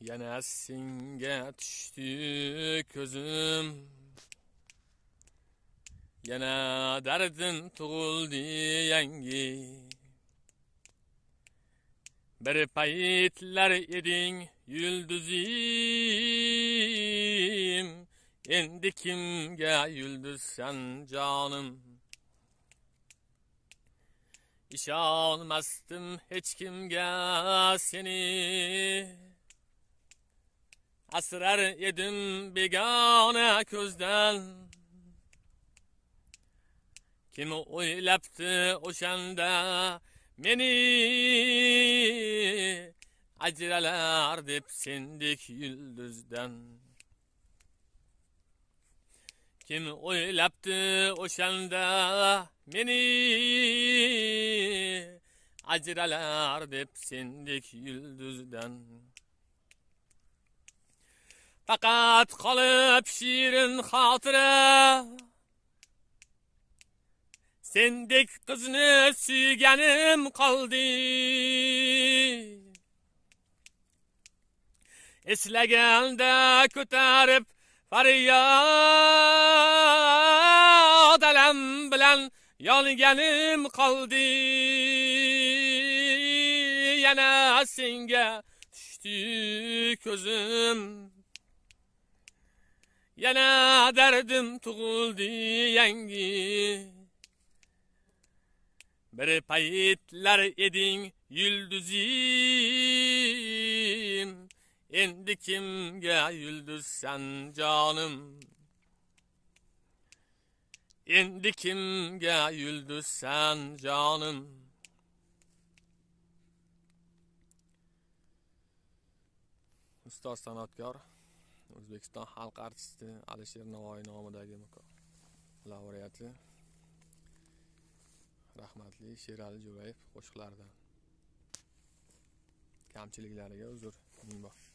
Yine singe düştü közüm Yine derdim tuğuldu yengi Bir payitler edin yüldüzim Endi kimge yüldüz sen canım İşe almazdım hiç kimge seni Asrar yedim begane közden Kim o'ylabdi o'shanda meni Acıralar deb sindik yıldızdan Kim o'ylabdi o'shanda meni Acıralar deb sindik yıldızdan faqat qolib shirin xotira sendek qizni suyganim qoldi eslaganda ko'tarib faryod alam bilan yonganim qoldi yana senga tushdi ko'zim Yana derdim tuğuldu yengi. Bir payitler edin yüldüzim. Endi kimge yüldüz sen canım. Endi kimge yüldüz sen canım. Usta sanatkar. o'zbekiston xalq artisti alisher navoiy nomidagi laureati rahmatli sherali jo'rayev qo'shiqlaridan kamchiliklariga uzr ming bor